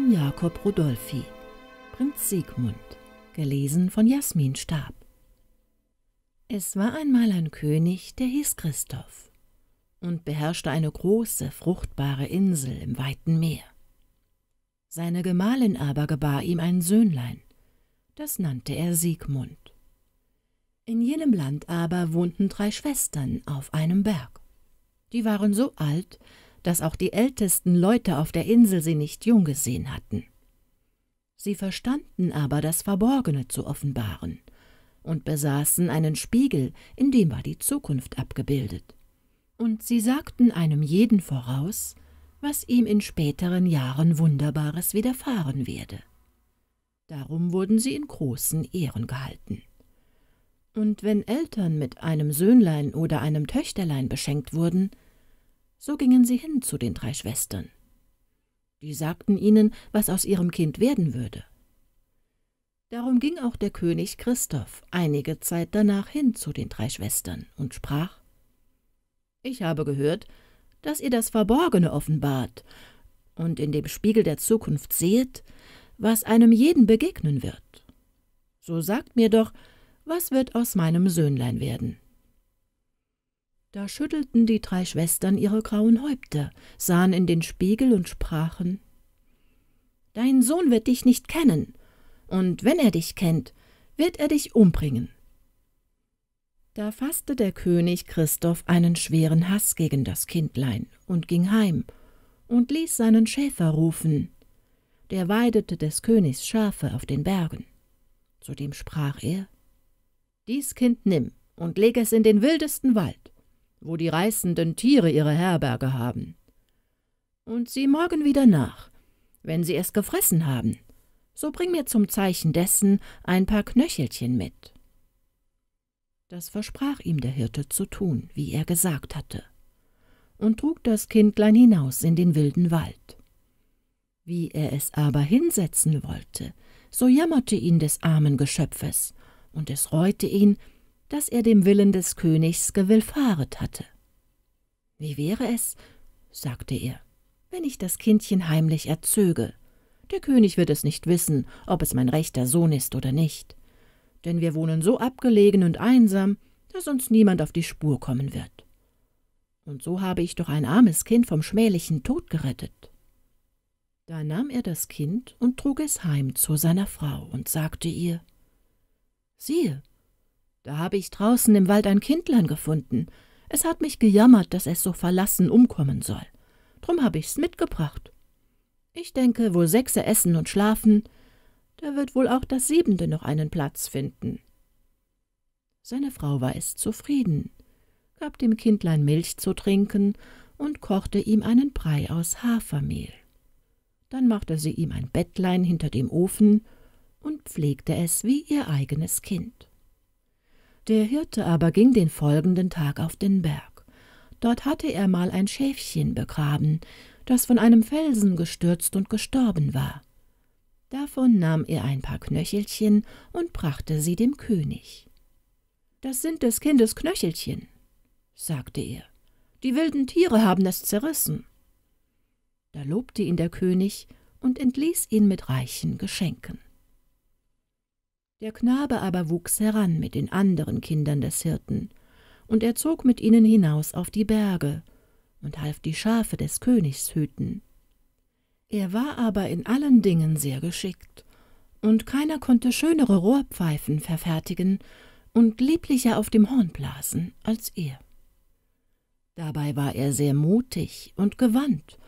von Jakob Rodolfi Prinz Siegmund Gelesen von Jasmin Stab Es war einmal ein König, der hieß Christoph und beherrschte eine große, fruchtbare Insel im weiten Meer. Seine Gemahlin aber gebar ihm ein Söhnlein, das nannte er Siegmund. In jenem Land aber wohnten drei Schwestern auf einem Berg. Die waren so alt, dass auch die ältesten Leute auf der Insel sie nicht jung gesehen hatten. Sie verstanden aber, das Verborgene zu offenbaren und besaßen einen Spiegel, in dem war die Zukunft abgebildet. Und sie sagten einem jeden voraus, was ihm in späteren Jahren Wunderbares widerfahren werde. Darum wurden sie in großen Ehren gehalten. Und wenn Eltern mit einem Söhnlein oder einem Töchterlein beschenkt wurden, so gingen sie hin zu den drei Schwestern. Die sagten ihnen, was aus ihrem Kind werden würde. Darum ging auch der König Christoph einige Zeit danach hin zu den drei Schwestern und sprach Ich habe gehört, dass ihr das Verborgene offenbart und in dem Spiegel der Zukunft seht, was einem jeden begegnen wird. So sagt mir doch, was wird aus meinem Söhnlein werden? Da schüttelten die drei Schwestern ihre grauen Häupter, sahen in den Spiegel und sprachen Dein Sohn wird dich nicht kennen, und wenn er dich kennt, wird er dich umbringen. Da fasste der König Christoph einen schweren Hass gegen das Kindlein und ging heim und ließ seinen Schäfer rufen. Der weidete des Königs Schafe auf den Bergen. Zudem sprach er Dies Kind nimm und leg es in den wildesten Wald wo die reißenden Tiere ihre Herberge haben. Und sieh morgen wieder nach, wenn sie es gefressen haben, so bring mir zum Zeichen dessen ein paar Knöchelchen mit.« Das versprach ihm der Hirte zu tun, wie er gesagt hatte, und trug das Kindlein hinaus in den wilden Wald. Wie er es aber hinsetzen wollte, so jammerte ihn des armen Geschöpfes, und es reute ihn, dass er dem Willen des Königs gewillfahret hatte. Wie wäre es, sagte er, wenn ich das Kindchen heimlich erzöge? Der König wird es nicht wissen, ob es mein rechter Sohn ist oder nicht. Denn wir wohnen so abgelegen und einsam, dass uns niemand auf die Spur kommen wird. Und so habe ich doch ein armes Kind vom schmählichen Tod gerettet. Da nahm er das Kind und trug es heim zu seiner Frau und sagte ihr Siehe, da habe ich draußen im Wald ein Kindlein gefunden. Es hat mich gejammert, dass es so verlassen umkommen soll. Drum habe ich's mitgebracht. Ich denke, wo Sechse essen und schlafen, da wird wohl auch das Siebente noch einen Platz finden. Seine Frau war es zufrieden, gab dem Kindlein Milch zu trinken und kochte ihm einen Brei aus Hafermehl. Dann machte sie ihm ein Bettlein hinter dem Ofen und pflegte es wie ihr eigenes Kind. Der Hirte aber ging den folgenden Tag auf den Berg. Dort hatte er mal ein Schäfchen begraben, das von einem Felsen gestürzt und gestorben war. Davon nahm er ein paar Knöchelchen und brachte sie dem König. »Das sind des Kindes Knöchelchen«, sagte er. »Die wilden Tiere haben es zerrissen.« Da lobte ihn der König und entließ ihn mit reichen Geschenken. Der Knabe aber wuchs heran mit den anderen Kindern des Hirten, und er zog mit ihnen hinaus auf die Berge und half die Schafe des Königs hüten. Er war aber in allen Dingen sehr geschickt, und keiner konnte schönere Rohrpfeifen verfertigen und lieblicher auf dem Horn blasen als er. Dabei war er sehr mutig und gewandt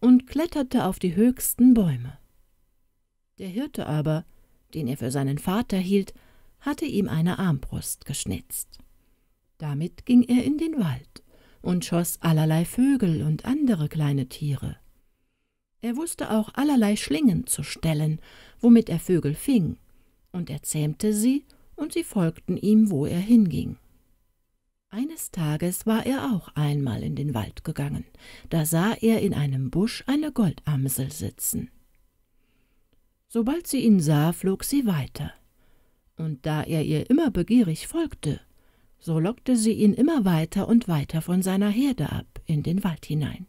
und kletterte auf die höchsten Bäume. Der Hirte aber, den er für seinen Vater hielt, hatte ihm eine Armbrust geschnitzt. Damit ging er in den Wald und schoss allerlei Vögel und andere kleine Tiere. Er wusste auch allerlei Schlingen zu stellen, womit er Vögel fing, und er zähmte sie, und sie folgten ihm, wo er hinging. Eines Tages war er auch einmal in den Wald gegangen, da sah er in einem Busch eine Goldamsel sitzen. Sobald sie ihn sah, flog sie weiter. Und da er ihr immer begierig folgte, so lockte sie ihn immer weiter und weiter von seiner Herde ab in den Wald hinein.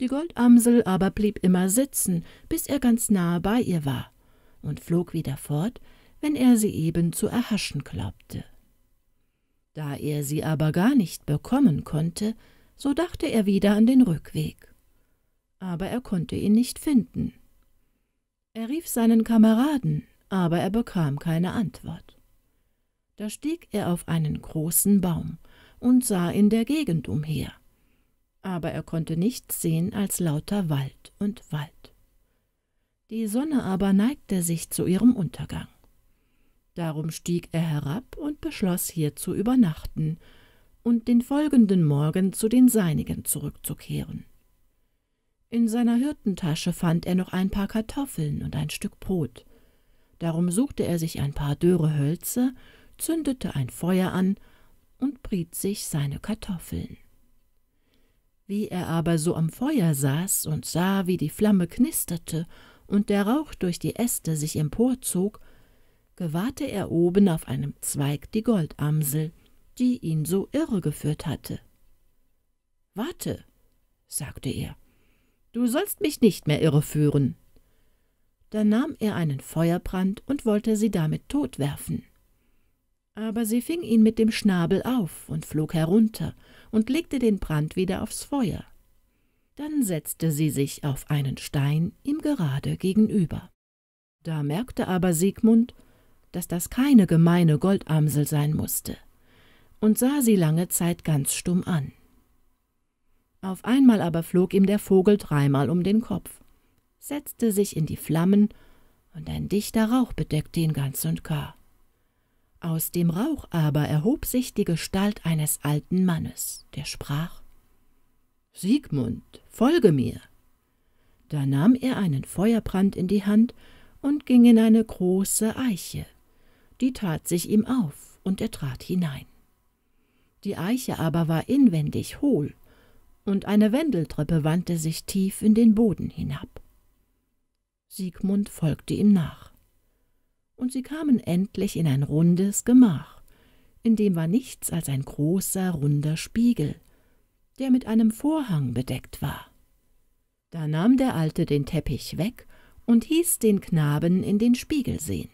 Die Goldamsel aber blieb immer sitzen, bis er ganz nahe bei ihr war, und flog wieder fort, wenn er sie eben zu erhaschen glaubte. Da er sie aber gar nicht bekommen konnte, so dachte er wieder an den Rückweg. Aber er konnte ihn nicht finden, er rief seinen Kameraden, aber er bekam keine Antwort. Da stieg er auf einen großen Baum und sah in der Gegend umher, aber er konnte nichts sehen als lauter Wald und Wald. Die Sonne aber neigte sich zu ihrem Untergang. Darum stieg er herab und beschloss, hier zu übernachten und den folgenden Morgen zu den Seinigen zurückzukehren. In seiner Hirtentasche fand er noch ein paar Kartoffeln und ein Stück Brot. Darum suchte er sich ein paar dürre Hölzer, zündete ein Feuer an und briet sich seine Kartoffeln. Wie er aber so am Feuer saß und sah, wie die Flamme knisterte und der Rauch durch die Äste sich emporzog, gewahrte er oben auf einem Zweig die Goldamsel, die ihn so irregeführt hatte. Warte, sagte er, Du sollst mich nicht mehr irreführen. Da nahm er einen Feuerbrand und wollte sie damit totwerfen. Aber sie fing ihn mit dem Schnabel auf und flog herunter und legte den Brand wieder aufs Feuer. Dann setzte sie sich auf einen Stein ihm gerade gegenüber. Da merkte aber Siegmund, dass das keine gemeine Goldamsel sein musste, und sah sie lange Zeit ganz stumm an. Auf einmal aber flog ihm der Vogel dreimal um den Kopf, setzte sich in die Flammen, und ein dichter Rauch bedeckte ihn ganz und gar. Aus dem Rauch aber erhob sich die Gestalt eines alten Mannes, der sprach Siegmund, folge mir. Da nahm er einen Feuerbrand in die Hand und ging in eine große Eiche. Die tat sich ihm auf, und er trat hinein. Die Eiche aber war inwendig hohl und eine Wendeltreppe wandte sich tief in den Boden hinab. Siegmund folgte ihm nach, und sie kamen endlich in ein rundes Gemach, in dem war nichts als ein großer, runder Spiegel, der mit einem Vorhang bedeckt war. Da nahm der Alte den Teppich weg und hieß den Knaben in den Spiegel sehen.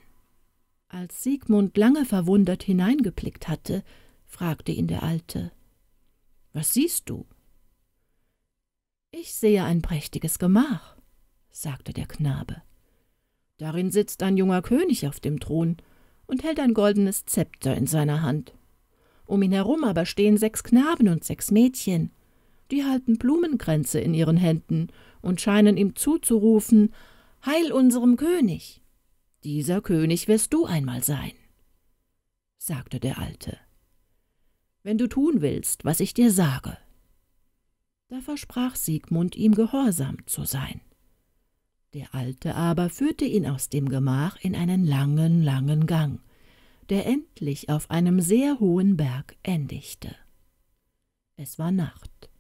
Als Siegmund lange verwundert hineingeblickt hatte, fragte ihn der Alte Was siehst du? Ich sehe ein prächtiges Gemach, sagte der Knabe. Darin sitzt ein junger König auf dem Thron und hält ein goldenes Zepter in seiner Hand. Um ihn herum aber stehen sechs Knaben und sechs Mädchen. Die halten Blumenkränze in ihren Händen und scheinen ihm zuzurufen Heil unserem König. Dieser König wirst du einmal sein, sagte der Alte. Wenn du tun willst, was ich dir sage, da versprach Siegmund ihm gehorsam zu sein. Der Alte aber führte ihn aus dem Gemach in einen langen, langen Gang, der endlich auf einem sehr hohen Berg endigte. Es war Nacht,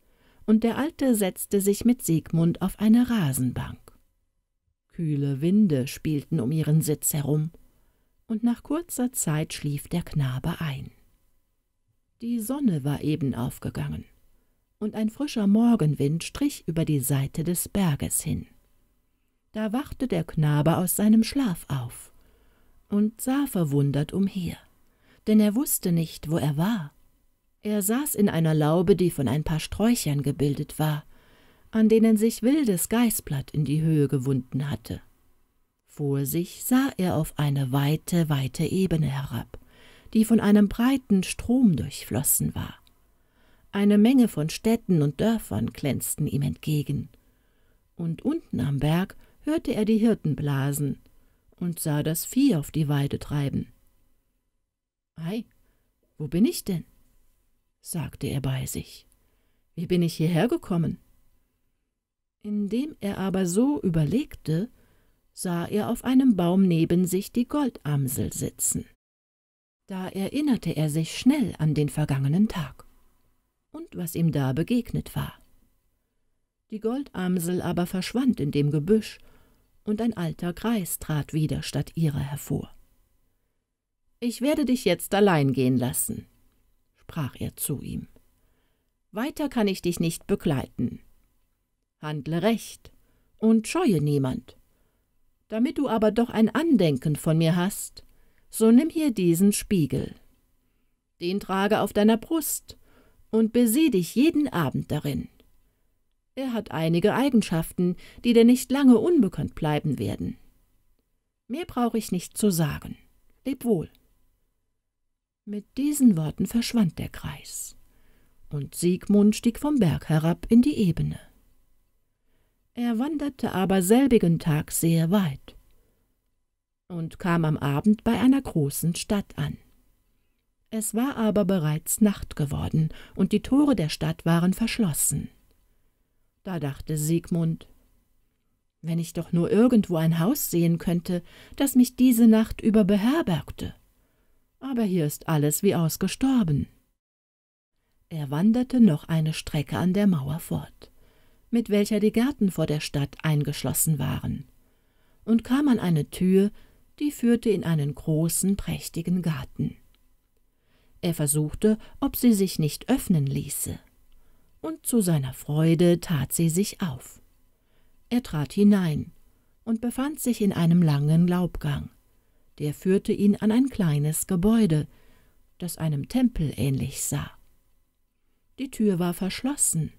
und der Alte setzte sich mit Siegmund auf eine Rasenbank. Kühle Winde spielten um ihren Sitz herum, und nach kurzer Zeit schlief der Knabe ein. Die Sonne war eben aufgegangen und ein frischer Morgenwind strich über die Seite des Berges hin. Da wachte der Knabe aus seinem Schlaf auf und sah verwundert umher, denn er wusste nicht, wo er war. Er saß in einer Laube, die von ein paar Sträuchern gebildet war, an denen sich wildes Geißblatt in die Höhe gewunden hatte. Vor sich sah er auf eine weite, weite Ebene herab, die von einem breiten Strom durchflossen war. Eine Menge von Städten und Dörfern glänzten ihm entgegen. Und unten am Berg hörte er die Hirten blasen und sah das Vieh auf die Weide treiben. Ei, wo bin ich denn? sagte er bei sich. Wie bin ich hierher gekommen? Indem er aber so überlegte, sah er auf einem Baum neben sich die Goldamsel sitzen. Da erinnerte er sich schnell an den vergangenen Tag und was ihm da begegnet war. Die Goldamsel aber verschwand in dem Gebüsch, und ein alter Greis trat wieder statt ihrer hervor. »Ich werde dich jetzt allein gehen lassen«, sprach er zu ihm. »Weiter kann ich dich nicht begleiten. Handle recht und scheue niemand. Damit du aber doch ein Andenken von mir hast, so nimm hier diesen Spiegel. Den trage auf deiner Brust, und besieh dich jeden Abend darin. Er hat einige Eigenschaften, die dir nicht lange unbekannt bleiben werden. Mehr brauche ich nicht zu sagen. Leb wohl. Mit diesen Worten verschwand der Kreis, und Siegmund stieg vom Berg herab in die Ebene. Er wanderte aber selbigen Tag sehr weit und kam am Abend bei einer großen Stadt an. Es war aber bereits Nacht geworden, und die Tore der Stadt waren verschlossen. Da dachte Siegmund, wenn ich doch nur irgendwo ein Haus sehen könnte, das mich diese Nacht über beherbergte. Aber hier ist alles wie ausgestorben. Er wanderte noch eine Strecke an der Mauer fort, mit welcher die Gärten vor der Stadt eingeschlossen waren, und kam an eine Tür, die führte in einen großen, prächtigen Garten. Er versuchte, ob sie sich nicht öffnen ließe. Und zu seiner Freude tat sie sich auf. Er trat hinein und befand sich in einem langen Laubgang. Der führte ihn an ein kleines Gebäude, das einem Tempel ähnlich sah. Die Tür war verschlossen,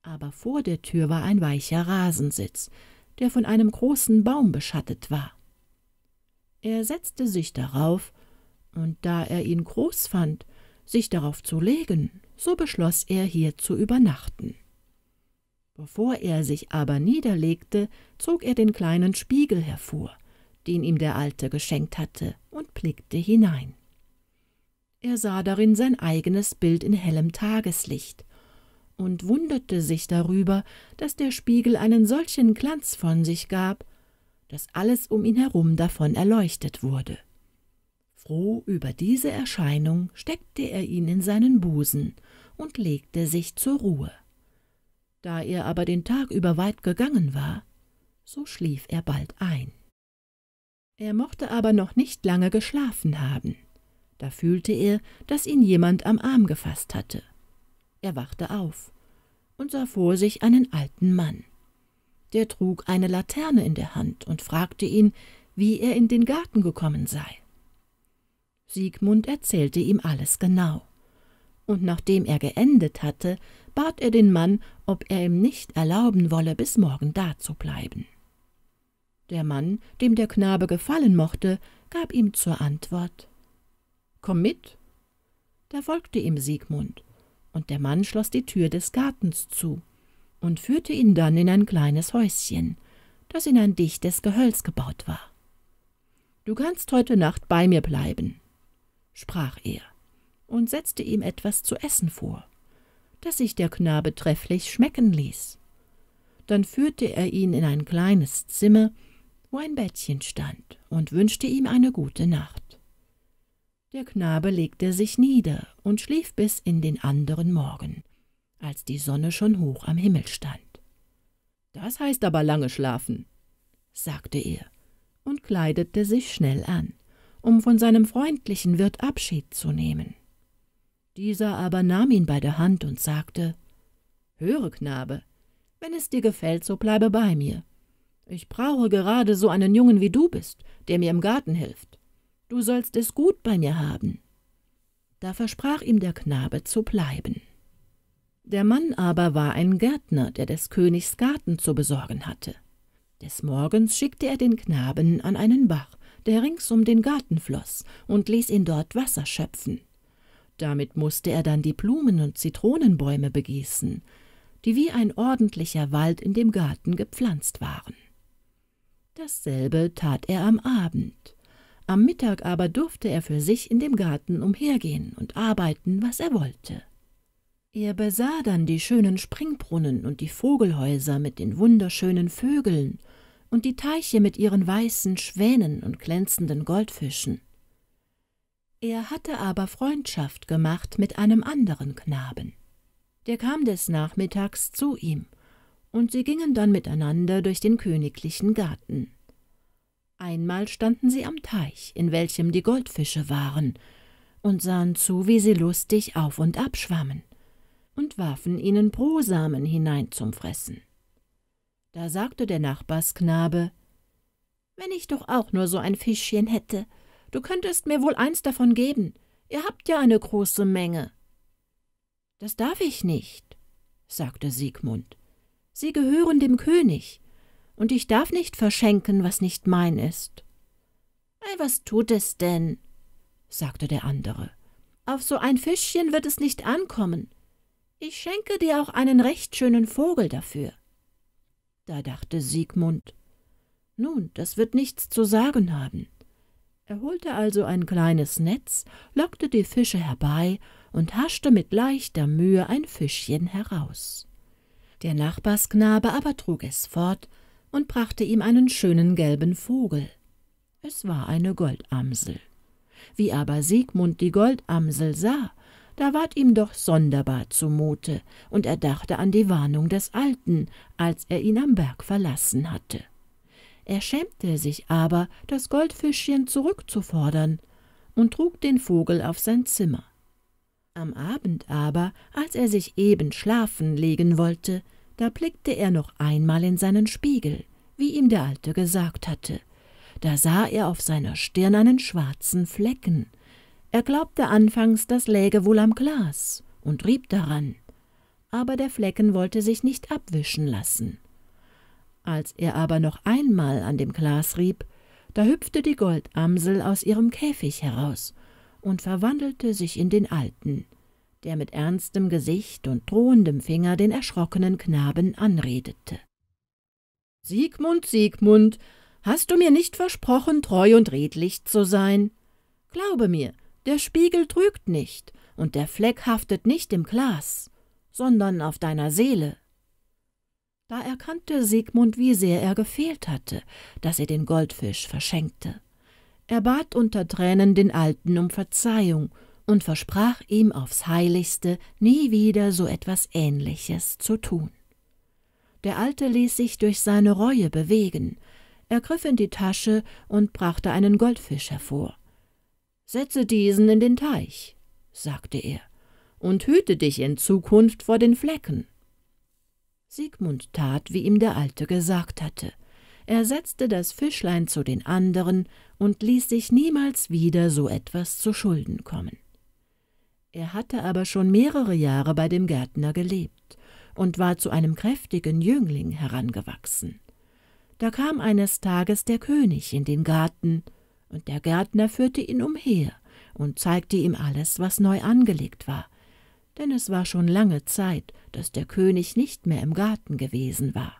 aber vor der Tür war ein weicher Rasensitz, der von einem großen Baum beschattet war. Er setzte sich darauf und da er ihn groß fand, sich darauf zu legen, so beschloss er, hier zu übernachten. Bevor er sich aber niederlegte, zog er den kleinen Spiegel hervor, den ihm der Alte geschenkt hatte, und blickte hinein. Er sah darin sein eigenes Bild in hellem Tageslicht und wunderte sich darüber, dass der Spiegel einen solchen Glanz von sich gab, dass alles um ihn herum davon erleuchtet wurde. Froh über diese Erscheinung steckte er ihn in seinen Busen und legte sich zur Ruhe. Da er aber den Tag über weit gegangen war, so schlief er bald ein. Er mochte aber noch nicht lange geschlafen haben. Da fühlte er, dass ihn jemand am Arm gefasst hatte. Er wachte auf und sah vor sich einen alten Mann. Der trug eine Laterne in der Hand und fragte ihn, wie er in den Garten gekommen sei. Siegmund erzählte ihm alles genau. Und nachdem er geendet hatte, bat er den Mann, ob er ihm nicht erlauben wolle, bis morgen da zu bleiben. Der Mann, dem der Knabe gefallen mochte, gab ihm zur Antwort Komm mit. Da folgte ihm Siegmund, und der Mann schloss die Tür des Gartens zu und führte ihn dann in ein kleines Häuschen, das in ein dichtes Gehölz gebaut war. Du kannst heute Nacht bei mir bleiben, sprach er und setzte ihm etwas zu essen vor, das sich der Knabe trefflich schmecken ließ. Dann führte er ihn in ein kleines Zimmer, wo ein Bettchen stand, und wünschte ihm eine gute Nacht. Der Knabe legte sich nieder und schlief bis in den anderen Morgen, als die Sonne schon hoch am Himmel stand. Das heißt aber lange schlafen, sagte er und kleidete sich schnell an um von seinem freundlichen Wirt Abschied zu nehmen. Dieser aber nahm ihn bei der Hand und sagte, »Höre, Knabe, wenn es dir gefällt, so bleibe bei mir. Ich brauche gerade so einen Jungen wie du bist, der mir im Garten hilft. Du sollst es gut bei mir haben.« Da versprach ihm der Knabe zu bleiben. Der Mann aber war ein Gärtner, der des Königs Garten zu besorgen hatte. Des Morgens schickte er den Knaben an einen Bach, der rings um den Garten floss, und ließ ihn dort Wasser schöpfen. Damit mußte er dann die Blumen und Zitronenbäume begießen, die wie ein ordentlicher Wald in dem Garten gepflanzt waren. Dasselbe tat er am Abend. Am Mittag aber durfte er für sich in dem Garten umhergehen und arbeiten, was er wollte. Er besah dann die schönen Springbrunnen und die Vogelhäuser mit den wunderschönen Vögeln und die Teiche mit ihren weißen Schwänen und glänzenden Goldfischen. Er hatte aber Freundschaft gemacht mit einem anderen Knaben. Der kam des Nachmittags zu ihm, und sie gingen dann miteinander durch den königlichen Garten. Einmal standen sie am Teich, in welchem die Goldfische waren, und sahen zu, wie sie lustig auf und ab schwammen, und warfen ihnen Brosamen hinein zum Fressen. Da sagte der Nachbarsknabe, »Wenn ich doch auch nur so ein Fischchen hätte, du könntest mir wohl eins davon geben, ihr habt ja eine große Menge.« »Das darf ich nicht«, sagte Siegmund, »sie gehören dem König, und ich darf nicht verschenken, was nicht mein ist.« »Ei, was tut es denn?« sagte der andere. »Auf so ein Fischchen wird es nicht ankommen. Ich schenke dir auch einen recht schönen Vogel dafür.« da dachte Siegmund, nun, das wird nichts zu sagen haben. Er holte also ein kleines Netz, lockte die Fische herbei und haschte mit leichter Mühe ein Fischchen heraus. Der Nachbarsknabe aber trug es fort und brachte ihm einen schönen gelben Vogel. Es war eine Goldamsel. Wie aber Siegmund die Goldamsel sah, da ward ihm doch sonderbar zumute, und er dachte an die Warnung des Alten, als er ihn am Berg verlassen hatte. Er schämte sich aber, das Goldfischchen zurückzufordern, und trug den Vogel auf sein Zimmer. Am Abend aber, als er sich eben schlafen legen wollte, da blickte er noch einmal in seinen Spiegel, wie ihm der Alte gesagt hatte. Da sah er auf seiner Stirn einen schwarzen Flecken, er glaubte anfangs, das läge wohl am Glas und rieb daran, aber der Flecken wollte sich nicht abwischen lassen. Als er aber noch einmal an dem Glas rieb, da hüpfte die Goldamsel aus ihrem Käfig heraus und verwandelte sich in den Alten, der mit ernstem Gesicht und drohendem Finger den erschrockenen Knaben anredete. Siegmund, Siegmund, hast du mir nicht versprochen, treu und redlich zu sein? Glaube mir, der Spiegel trügt nicht, und der Fleck haftet nicht im Glas, sondern auf deiner Seele. Da erkannte Sigmund, wie sehr er gefehlt hatte, dass er den Goldfisch verschenkte. Er bat unter Tränen den Alten um Verzeihung und versprach ihm aufs heiligste, nie wieder so etwas Ähnliches zu tun. Der Alte ließ sich durch seine Reue bewegen, er griff in die Tasche und brachte einen Goldfisch hervor. Setze diesen in den Teich, sagte er, und hüte dich in Zukunft vor den Flecken. Siegmund tat, wie ihm der Alte gesagt hatte. Er setzte das Fischlein zu den anderen und ließ sich niemals wieder so etwas zu Schulden kommen. Er hatte aber schon mehrere Jahre bei dem Gärtner gelebt und war zu einem kräftigen Jüngling herangewachsen. Da kam eines Tages der König in den Garten, und der Gärtner führte ihn umher und zeigte ihm alles, was neu angelegt war, denn es war schon lange Zeit, dass der König nicht mehr im Garten gewesen war.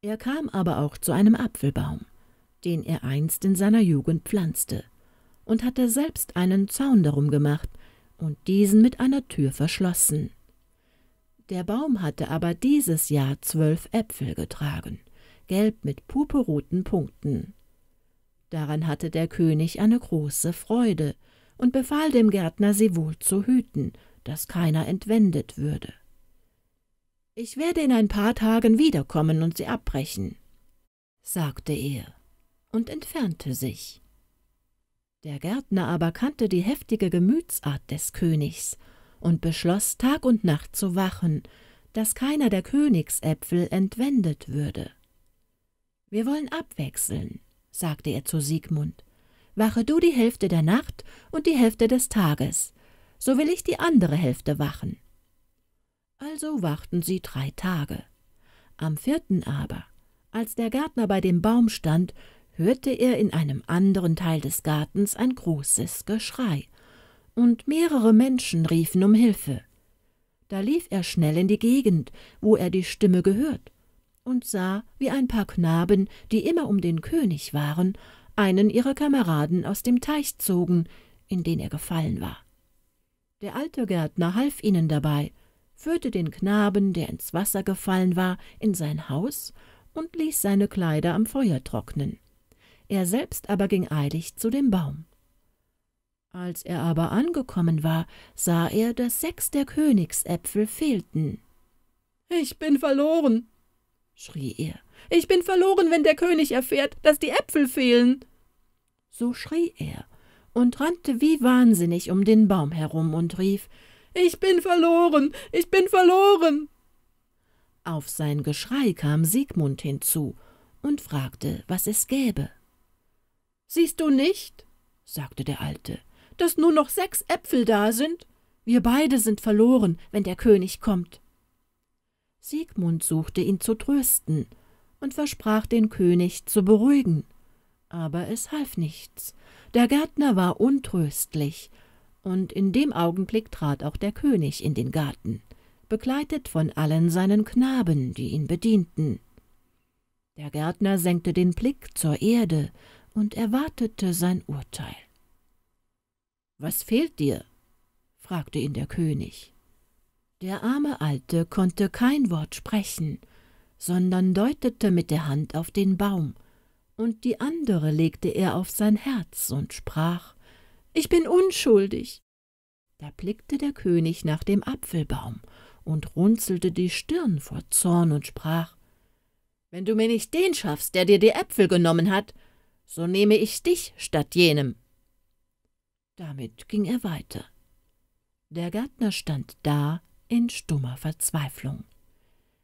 Er kam aber auch zu einem Apfelbaum, den er einst in seiner Jugend pflanzte, und hatte selbst einen Zaun darum gemacht und diesen mit einer Tür verschlossen. Der Baum hatte aber dieses Jahr zwölf Äpfel getragen, gelb mit purpurroten Punkten. Daran hatte der König eine große Freude und befahl dem Gärtner, sie wohl zu hüten, dass keiner entwendet würde. Ich werde in ein paar Tagen wiederkommen und sie abbrechen, sagte er und entfernte sich. Der Gärtner aber kannte die heftige Gemütsart des Königs und beschloss, Tag und Nacht zu wachen, dass keiner der Königsäpfel entwendet würde. Wir wollen abwechseln, sagte er zu Siegmund, wache du die Hälfte der Nacht und die Hälfte des Tages, so will ich die andere Hälfte wachen. Also wachten sie drei Tage. Am vierten aber, als der Gärtner bei dem Baum stand, hörte er in einem anderen Teil des Gartens ein großes Geschrei, und mehrere Menschen riefen um Hilfe. Da lief er schnell in die Gegend, wo er die Stimme gehört, und sah, wie ein paar Knaben, die immer um den König waren, einen ihrer Kameraden aus dem Teich zogen, in den er gefallen war. Der alte Gärtner half ihnen dabei, führte den Knaben, der ins Wasser gefallen war, in sein Haus und ließ seine Kleider am Feuer trocknen. Er selbst aber ging eilig zu dem Baum. Als er aber angekommen war, sah er, dass sechs der Königsäpfel fehlten. »Ich bin verloren«, schrie er. Ich bin verloren, wenn der König erfährt, dass die Äpfel fehlen. So schrie er und rannte wie wahnsinnig um den Baum herum und rief Ich bin verloren, ich bin verloren. Auf sein Geschrei kam Siegmund hinzu und fragte, was es gäbe. Siehst du nicht, sagte der Alte, dass nur noch sechs Äpfel da sind? Wir beide sind verloren, wenn der König kommt. Siegmund suchte ihn zu trösten und versprach den König zu beruhigen, aber es half nichts. Der Gärtner war untröstlich, und in dem Augenblick trat auch der König in den Garten, begleitet von allen seinen Knaben, die ihn bedienten. Der Gärtner senkte den Blick zur Erde und erwartete sein Urteil. »Was fehlt dir?« fragte ihn der König. Der arme Alte konnte kein Wort sprechen, sondern deutete mit der Hand auf den Baum, und die andere legte er auf sein Herz und sprach Ich bin unschuldig. Da blickte der König nach dem Apfelbaum und runzelte die Stirn vor Zorn und sprach Wenn du mir nicht den schaffst, der dir die Äpfel genommen hat, so nehme ich dich statt jenem. Damit ging er weiter. Der Gärtner stand da in stummer Verzweiflung.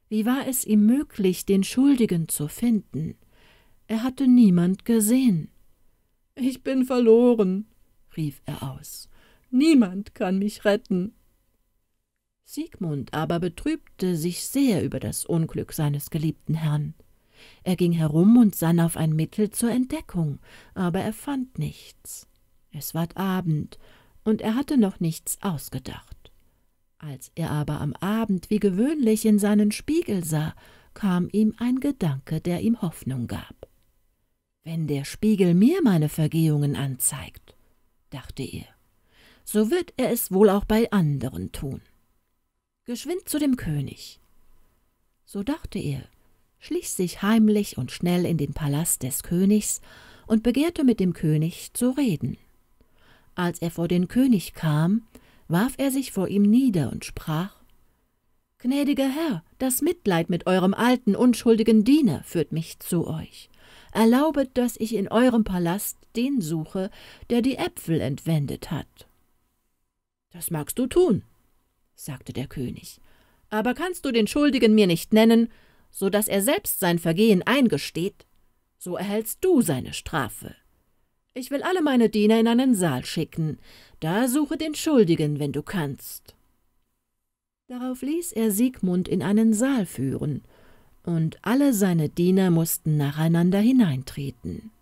Wie war es ihm möglich, den Schuldigen zu finden? Er hatte niemand gesehen. Ich bin verloren, rief er aus. Niemand kann mich retten. Siegmund aber betrübte sich sehr über das Unglück seines geliebten Herrn. Er ging herum und sann auf ein Mittel zur Entdeckung, aber er fand nichts. Es ward Abend, und er hatte noch nichts ausgedacht. Als er aber am Abend wie gewöhnlich in seinen Spiegel sah, kam ihm ein Gedanke, der ihm Hoffnung gab. Wenn der Spiegel mir meine Vergehungen anzeigt, dachte er, so wird er es wohl auch bei anderen tun. Geschwind zu dem König. So dachte er, schlich sich heimlich und schnell in den Palast des Königs und begehrte mit dem König zu reden. Als er vor den König kam, warf er sich vor ihm nieder und sprach Gnädiger Herr, das Mitleid mit eurem alten, unschuldigen Diener führt mich zu euch. Erlaubet, dass ich in eurem Palast den suche, der die Äpfel entwendet hat. Das magst du tun, sagte der König, aber kannst du den Schuldigen mir nicht nennen, so dass er selbst sein Vergehen eingesteht, so erhältst du seine Strafe. Ich will alle meine Diener in einen Saal schicken. Da suche den Schuldigen, wenn du kannst.« Darauf ließ er Siegmund in einen Saal führen, und alle seine Diener mussten nacheinander hineintreten.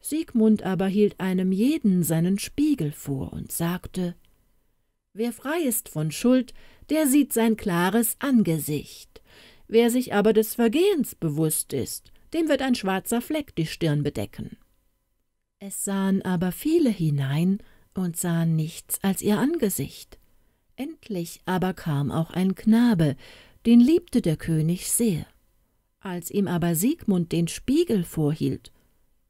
Siegmund aber hielt einem jeden seinen Spiegel vor und sagte, Wer frei ist von Schuld, der sieht sein klares Angesicht. Wer sich aber des Vergehens bewusst ist, dem wird ein schwarzer Fleck die Stirn bedecken. Es sahen aber viele hinein und sahen nichts als ihr Angesicht. Endlich aber kam auch ein Knabe, den liebte der König sehr. Als ihm aber Siegmund den Spiegel vorhielt,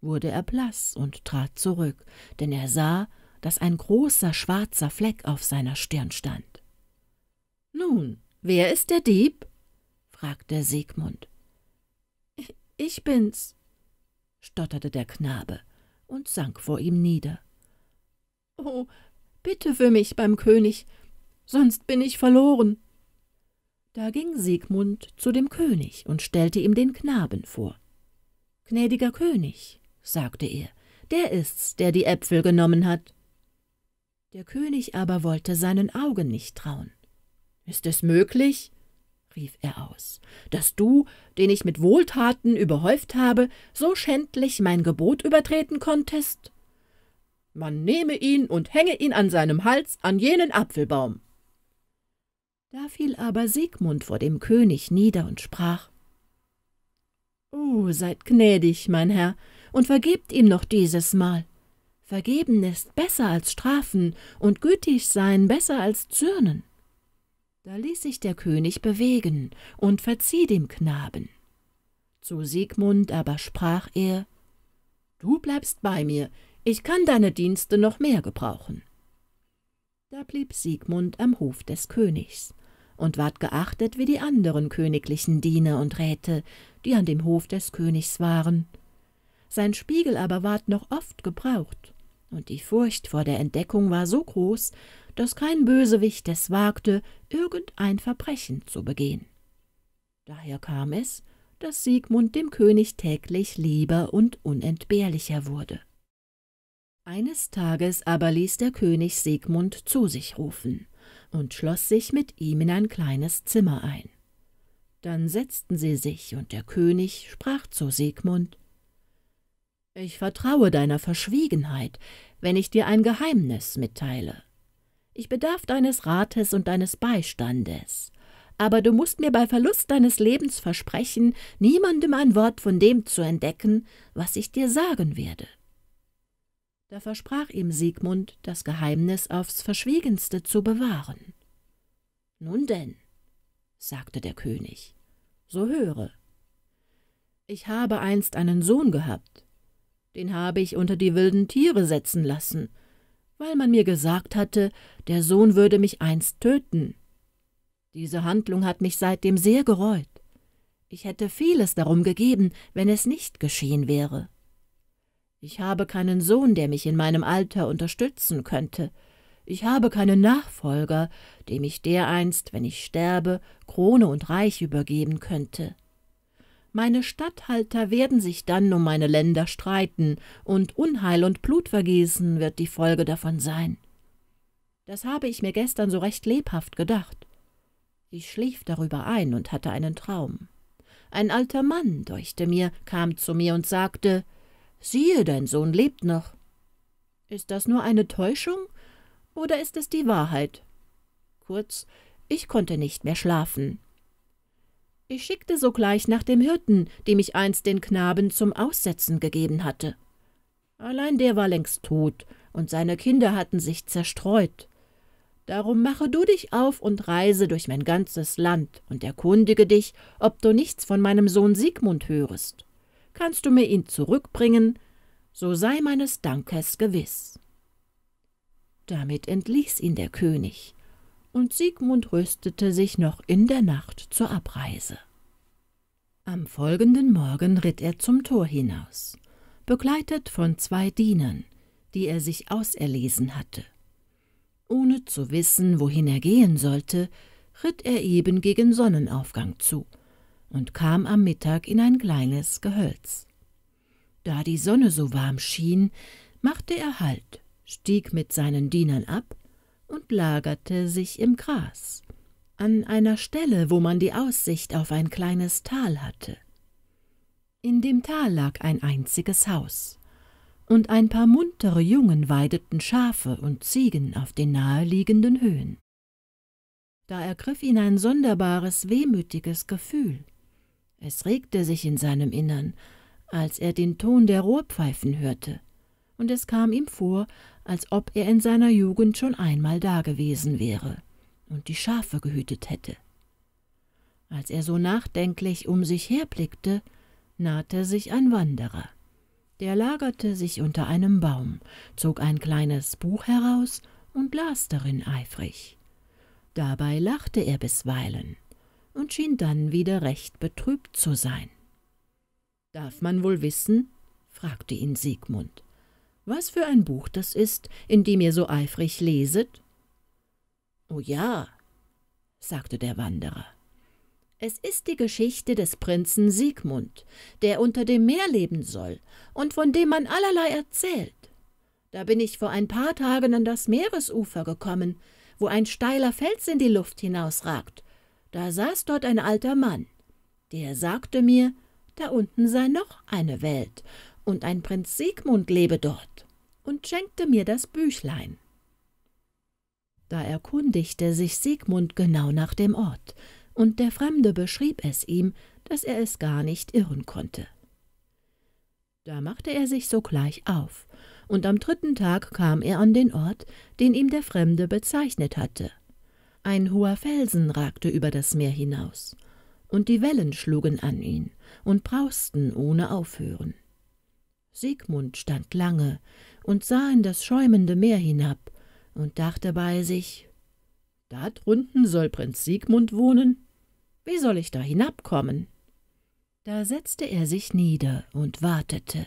wurde er blass und trat zurück, denn er sah, dass ein großer schwarzer Fleck auf seiner Stirn stand. Nun, wer ist der Dieb? fragte Siegmund. Ich bin's, stotterte der Knabe und sank vor ihm nieder. Oh, bitte für mich beim König, sonst bin ich verloren. Da ging Siegmund zu dem König und stellte ihm den Knaben vor. Gnädiger König, sagte er, der ist's, der die Äpfel genommen hat. Der König aber wollte seinen Augen nicht trauen. Ist es möglich? rief er aus, dass du, den ich mit Wohltaten überhäuft habe, so schändlich mein Gebot übertreten konntest? Man nehme ihn und hänge ihn an seinem Hals an jenen Apfelbaum. Da fiel aber Siegmund vor dem König nieder und sprach Oh, seid gnädig, mein Herr, und vergebt ihm noch dieses Mal. Vergeben ist besser als strafen und gütig sein besser als zürnen. Da ließ sich der König bewegen und verzieh dem Knaben. Zu Siegmund aber sprach er, »Du bleibst bei mir, ich kann deine Dienste noch mehr gebrauchen.« Da blieb Siegmund am Hof des Königs und ward geachtet wie die anderen königlichen Diener und Räte, die an dem Hof des Königs waren. Sein Spiegel aber ward noch oft gebraucht, und die Furcht vor der Entdeckung war so groß, dass kein Bösewicht es wagte, irgendein Verbrechen zu begehen. Daher kam es, dass Siegmund dem König täglich lieber und unentbehrlicher wurde. Eines Tages aber ließ der König Siegmund zu sich rufen und schloss sich mit ihm in ein kleines Zimmer ein. Dann setzten sie sich, und der König sprach zu Siegmund ich vertraue deiner Verschwiegenheit, wenn ich dir ein Geheimnis mitteile. Ich bedarf deines Rates und deines Beistandes. Aber du musst mir bei Verlust deines Lebens versprechen, niemandem ein Wort von dem zu entdecken, was ich dir sagen werde. Da versprach ihm Siegmund, das Geheimnis aufs Verschwiegenste zu bewahren. Nun denn, sagte der König, so höre. Ich habe einst einen Sohn gehabt, den habe ich unter die wilden Tiere setzen lassen, weil man mir gesagt hatte, der Sohn würde mich einst töten. Diese Handlung hat mich seitdem sehr gereut. Ich hätte vieles darum gegeben, wenn es nicht geschehen wäre. Ich habe keinen Sohn, der mich in meinem Alter unterstützen könnte. Ich habe keinen Nachfolger, dem ich dereinst, wenn ich sterbe, Krone und Reich übergeben könnte. Meine Statthalter werden sich dann um meine Länder streiten, und Unheil und Blutvergießen wird die Folge davon sein. Das habe ich mir gestern so recht lebhaft gedacht. Ich schlief darüber ein und hatte einen Traum. Ein alter Mann, deuchte mir, kam zu mir und sagte, »Siehe, dein Sohn lebt noch.« Ist das nur eine Täuschung oder ist es die Wahrheit? Kurz, ich konnte nicht mehr schlafen. Ich schickte sogleich nach dem Hirten, dem ich einst den Knaben zum Aussetzen gegeben hatte. Allein der war längst tot, und seine Kinder hatten sich zerstreut. Darum mache du dich auf und reise durch mein ganzes Land und erkundige dich, ob du nichts von meinem Sohn Siegmund hörest. Kannst du mir ihn zurückbringen, so sei meines Dankes gewiss. Damit entließ ihn der König und Siegmund rüstete sich noch in der Nacht zur Abreise. Am folgenden Morgen ritt er zum Tor hinaus, begleitet von zwei Dienern, die er sich auserlesen hatte. Ohne zu wissen, wohin er gehen sollte, ritt er eben gegen Sonnenaufgang zu und kam am Mittag in ein kleines Gehölz. Da die Sonne so warm schien, machte er Halt, stieg mit seinen Dienern ab und lagerte sich im Gras, an einer Stelle, wo man die Aussicht auf ein kleines Tal hatte. In dem Tal lag ein einziges Haus, und ein paar muntere Jungen weideten Schafe und Ziegen auf den naheliegenden Höhen. Da ergriff ihn ein sonderbares, wehmütiges Gefühl. Es regte sich in seinem Innern, als er den Ton der Rohrpfeifen hörte und es kam ihm vor, als ob er in seiner Jugend schon einmal dagewesen wäre und die Schafe gehütet hätte. Als er so nachdenklich um sich herblickte, nahte sich ein Wanderer. Der lagerte sich unter einem Baum, zog ein kleines Buch heraus und las darin eifrig. Dabei lachte er bisweilen und schien dann wieder recht betrübt zu sein. »Darf man wohl wissen?« fragte ihn Siegmund. Was für ein Buch das ist, in dem ihr so eifrig leset? Oh ja, sagte der Wanderer. Es ist die Geschichte des Prinzen Siegmund, der unter dem Meer leben soll und von dem man allerlei erzählt. Da bin ich vor ein paar Tagen an das Meeresufer gekommen, wo ein steiler Fels in die Luft hinausragt. Da saß dort ein alter Mann. Der sagte mir, da unten sei noch eine Welt, und ein Prinz Siegmund lebe dort, und schenkte mir das Büchlein. Da erkundigte sich Siegmund genau nach dem Ort, und der Fremde beschrieb es ihm, dass er es gar nicht irren konnte. Da machte er sich sogleich auf, und am dritten Tag kam er an den Ort, den ihm der Fremde bezeichnet hatte. Ein hoher Felsen ragte über das Meer hinaus, und die Wellen schlugen an ihn und brausten ohne Aufhören. Siegmund stand lange und sah in das schäumende Meer hinab und dachte bei sich, da drunten soll Prinz Siegmund wohnen? Wie soll ich da hinabkommen? Da setzte er sich nieder und wartete,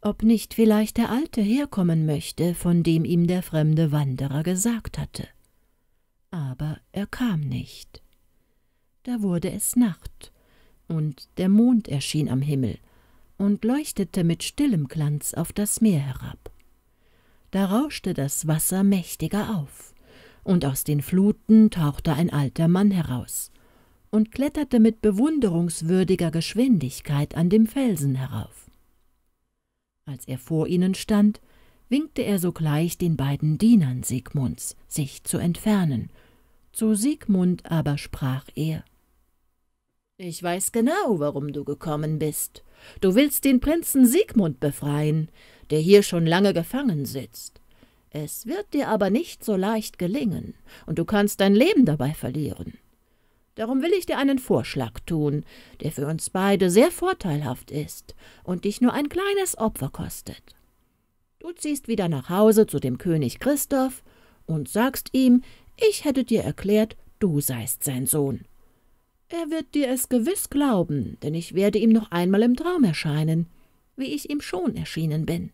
ob nicht vielleicht der Alte herkommen möchte, von dem ihm der fremde Wanderer gesagt hatte. Aber er kam nicht. Da wurde es Nacht, und der Mond erschien am Himmel, und leuchtete mit stillem Glanz auf das Meer herab. Da rauschte das Wasser mächtiger auf, und aus den Fluten tauchte ein alter Mann heraus und kletterte mit bewunderungswürdiger Geschwindigkeit an dem Felsen herauf. Als er vor ihnen stand, winkte er sogleich den beiden Dienern Sigmunds, sich zu entfernen. Zu Sigmund aber sprach er ich weiß genau, warum du gekommen bist. Du willst den Prinzen Siegmund befreien, der hier schon lange gefangen sitzt. Es wird dir aber nicht so leicht gelingen, und du kannst dein Leben dabei verlieren. Darum will ich dir einen Vorschlag tun, der für uns beide sehr vorteilhaft ist und dich nur ein kleines Opfer kostet. Du ziehst wieder nach Hause zu dem König Christoph und sagst ihm, ich hätte dir erklärt, du seist sein Sohn er wird dir es gewiss glauben, denn ich werde ihm noch einmal im Traum erscheinen, wie ich ihm schon erschienen bin.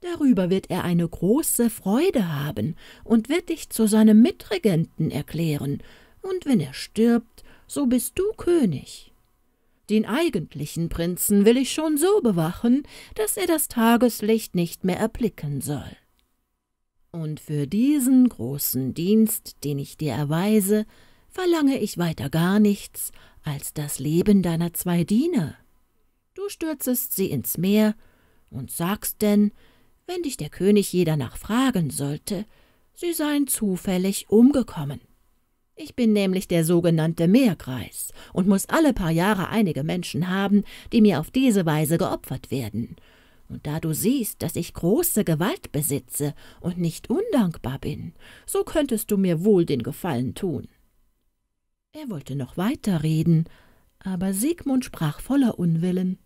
Darüber wird er eine große Freude haben und wird dich zu seinem Mitregenten erklären, und wenn er stirbt, so bist du König. Den eigentlichen Prinzen will ich schon so bewachen, dass er das Tageslicht nicht mehr erblicken soll. Und für diesen großen Dienst, den ich dir erweise, verlange ich weiter gar nichts als das Leben deiner zwei Diener. Du stürzest sie ins Meer und sagst denn, wenn dich der König je danach fragen sollte, sie seien zufällig umgekommen. Ich bin nämlich der sogenannte Meerkreis und muss alle paar Jahre einige Menschen haben, die mir auf diese Weise geopfert werden. Und da du siehst, dass ich große Gewalt besitze und nicht undankbar bin, so könntest du mir wohl den Gefallen tun. Er wollte noch weiterreden, aber Sigmund sprach voller Unwillen.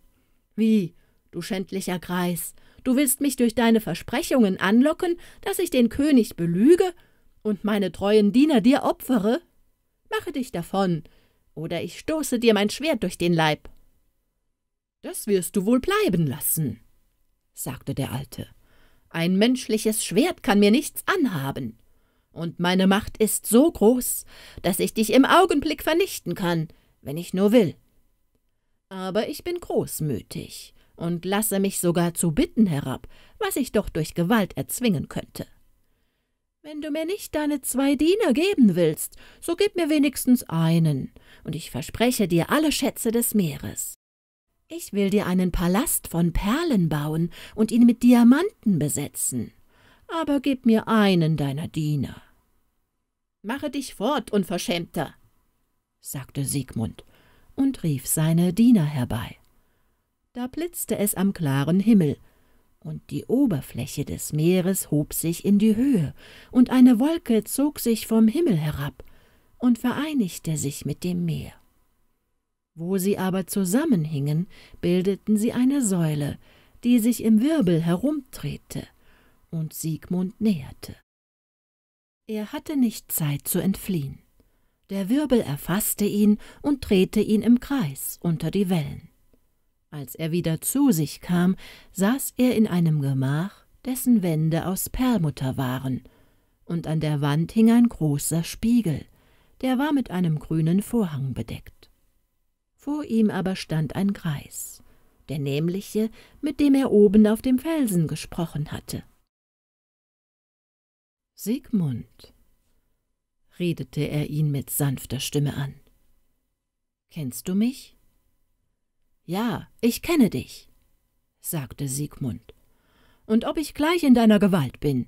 Wie, du schändlicher Greis, du willst mich durch deine Versprechungen anlocken, dass ich den König belüge und meine treuen Diener dir opfere? Mache dich davon, oder ich stoße dir mein Schwert durch den Leib. Das wirst du wohl bleiben lassen, sagte der Alte. Ein menschliches Schwert kann mir nichts anhaben und meine Macht ist so groß, dass ich dich im Augenblick vernichten kann, wenn ich nur will. Aber ich bin großmütig und lasse mich sogar zu Bitten herab, was ich doch durch Gewalt erzwingen könnte. Wenn du mir nicht deine zwei Diener geben willst, so gib mir wenigstens einen, und ich verspreche dir alle Schätze des Meeres. Ich will dir einen Palast von Perlen bauen und ihn mit Diamanten besetzen aber gib mir einen deiner Diener. Mache dich fort, Unverschämter, sagte Siegmund und rief seine Diener herbei. Da blitzte es am klaren Himmel, und die Oberfläche des Meeres hob sich in die Höhe, und eine Wolke zog sich vom Himmel herab und vereinigte sich mit dem Meer. Wo sie aber zusammenhingen, bildeten sie eine Säule, die sich im Wirbel herumdrehte und Siegmund näherte. Er hatte nicht Zeit zu entfliehen. Der Wirbel erfasste ihn und drehte ihn im Kreis unter die Wellen. Als er wieder zu sich kam, saß er in einem Gemach, dessen Wände aus Perlmutter waren, und an der Wand hing ein großer Spiegel, der war mit einem grünen Vorhang bedeckt. Vor ihm aber stand ein Greis, der nämliche, mit dem er oben auf dem Felsen gesprochen hatte. Sigmund, redete er ihn mit sanfter Stimme an. Kennst du mich? Ja, ich kenne dich, sagte Sigmund. Und ob ich gleich in deiner Gewalt bin,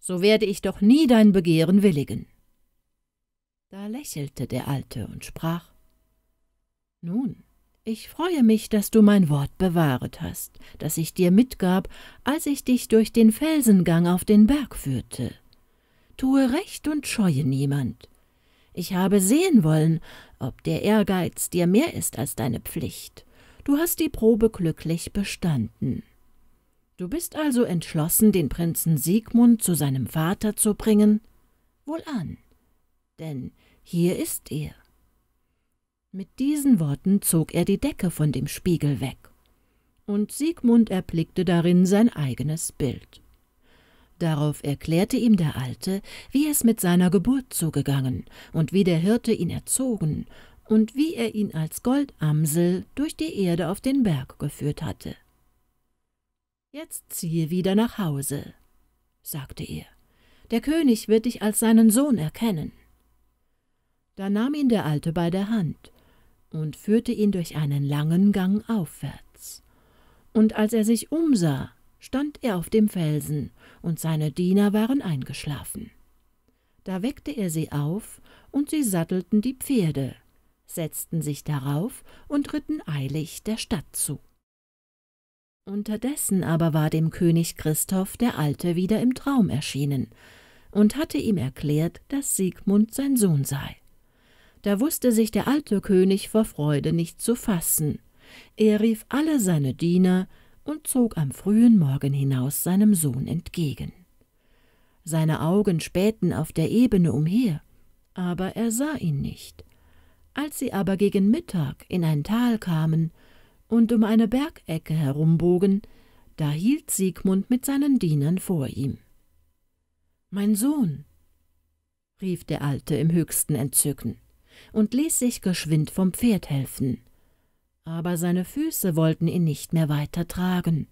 so werde ich doch nie dein Begehren willigen. Da lächelte der Alte und sprach Nun, ich freue mich, dass du mein Wort bewahret hast, das ich dir mitgab, als ich dich durch den Felsengang auf den Berg führte tue Recht und scheue niemand. Ich habe sehen wollen, ob der Ehrgeiz dir mehr ist als deine Pflicht. Du hast die Probe glücklich bestanden. Du bist also entschlossen, den Prinzen Siegmund zu seinem Vater zu bringen? Wohlan, denn hier ist er. Mit diesen Worten zog er die Decke von dem Spiegel weg, und Siegmund erblickte darin sein eigenes Bild. Darauf erklärte ihm der Alte, wie es mit seiner Geburt zugegangen und wie der Hirte ihn erzogen und wie er ihn als Goldamsel durch die Erde auf den Berg geführt hatte. »Jetzt ziehe wieder nach Hause«, sagte er. »Der König wird dich als seinen Sohn erkennen.« Da nahm ihn der Alte bei der Hand und führte ihn durch einen langen Gang aufwärts. Und als er sich umsah, stand er auf dem Felsen und seine Diener waren eingeschlafen. Da weckte er sie auf, und sie sattelten die Pferde, setzten sich darauf und ritten eilig der Stadt zu. Unterdessen aber war dem König Christoph der Alte wieder im Traum erschienen und hatte ihm erklärt, dass Siegmund sein Sohn sei. Da wusste sich der alte König vor Freude nicht zu fassen. Er rief alle seine Diener, und zog am frühen Morgen hinaus seinem Sohn entgegen. Seine Augen spähten auf der Ebene umher, aber er sah ihn nicht. Als sie aber gegen Mittag in ein Tal kamen und um eine Bergecke herumbogen, da hielt Siegmund mit seinen Dienern vor ihm. Mein Sohn, rief der Alte im höchsten Entzücken und ließ sich geschwind vom Pferd helfen aber seine Füße wollten ihn nicht mehr weiter tragen.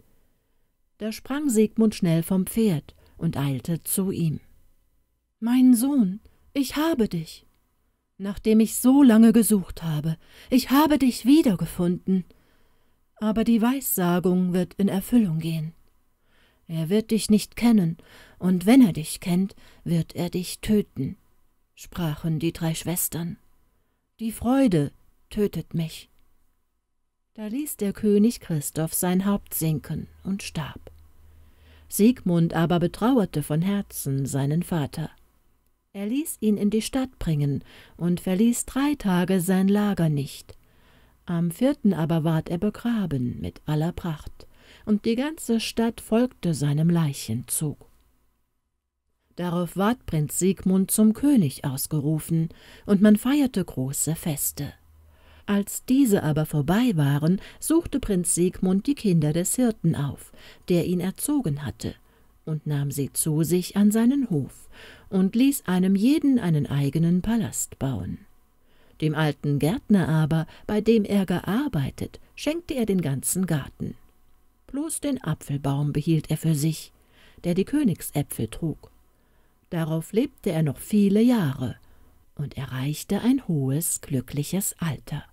Da sprang Sigmund schnell vom Pferd und eilte zu ihm. »Mein Sohn, ich habe dich, nachdem ich so lange gesucht habe. Ich habe dich wiedergefunden. Aber die Weissagung wird in Erfüllung gehen. Er wird dich nicht kennen, und wenn er dich kennt, wird er dich töten«, sprachen die drei Schwestern. »Die Freude tötet mich.« da ließ der König Christoph sein Haupt sinken und starb. Siegmund aber betrauerte von Herzen seinen Vater. Er ließ ihn in die Stadt bringen und verließ drei Tage sein Lager nicht. Am vierten aber ward er begraben mit aller Pracht, und die ganze Stadt folgte seinem Leichenzug. Darauf ward Prinz Siegmund zum König ausgerufen, und man feierte große Feste. Als diese aber vorbei waren, suchte Prinz Siegmund die Kinder des Hirten auf, der ihn erzogen hatte, und nahm sie zu sich an seinen Hof und ließ einem jeden einen eigenen Palast bauen. Dem alten Gärtner aber, bei dem er gearbeitet, schenkte er den ganzen Garten. Bloß den Apfelbaum behielt er für sich, der die Königsäpfel trug. Darauf lebte er noch viele Jahre und erreichte ein hohes, glückliches Alter.